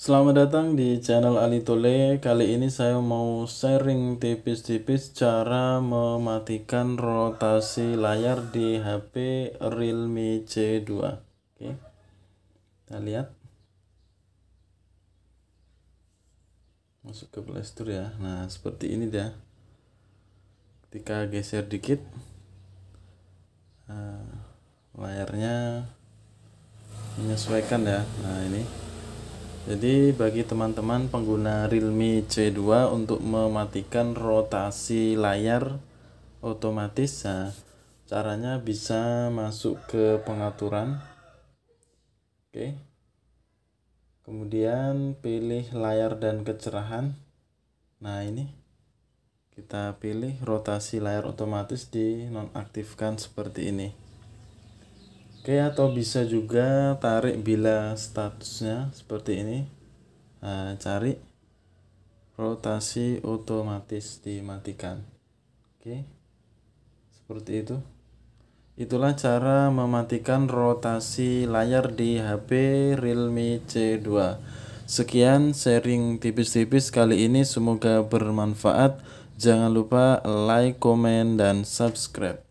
Selamat datang di channel Ali Tole. Kali ini saya mau sharing tipis-tipis cara mematikan rotasi layar di HP Realme C2. Oke. Kita lihat. Masuk ke Play Store ya. Nah, seperti ini dia. Ketika geser dikit eh, layarnya menyesuaikan ya. Nah, ini jadi bagi teman-teman pengguna Realme C2 untuk mematikan rotasi layar otomatis ya caranya bisa masuk ke pengaturan. Oke. Kemudian pilih layar dan kecerahan. Nah, ini kita pilih rotasi layar otomatis di nonaktifkan seperti ini. Oke, atau bisa juga tarik bila statusnya seperti ini. Nah, cari rotasi otomatis dimatikan. Oke. Seperti itu. Itulah cara mematikan rotasi layar di HP Realme C2. Sekian sharing tipis-tipis kali ini semoga bermanfaat. Jangan lupa like, comment, dan subscribe.